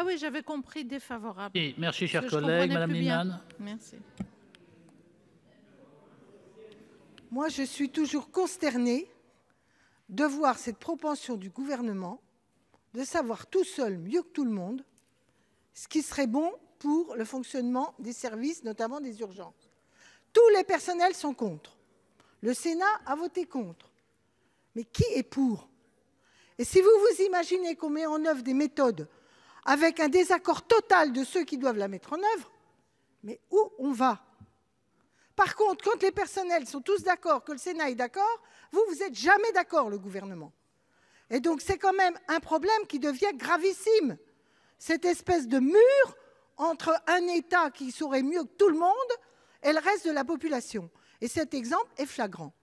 Ah oui, j'avais compris défavorable. merci, cher collègue. Madame Liman. Merci. Moi, je suis toujours consternée de voir cette propension du gouvernement de savoir tout seul, mieux que tout le monde, ce qui serait bon pour le fonctionnement des services, notamment des urgences. Tous les personnels sont contre. Le Sénat a voté contre. Mais qui est pour Et si vous vous imaginez qu'on met en œuvre des méthodes avec un désaccord total de ceux qui doivent la mettre en œuvre, mais où on va Par contre, quand les personnels sont tous d'accord, que le Sénat est d'accord, vous, vous n'êtes jamais d'accord, le gouvernement. Et donc, c'est quand même un problème qui devient gravissime. Cette espèce de mur entre un État qui saurait mieux que tout le monde et le reste de la population. Et cet exemple est flagrant.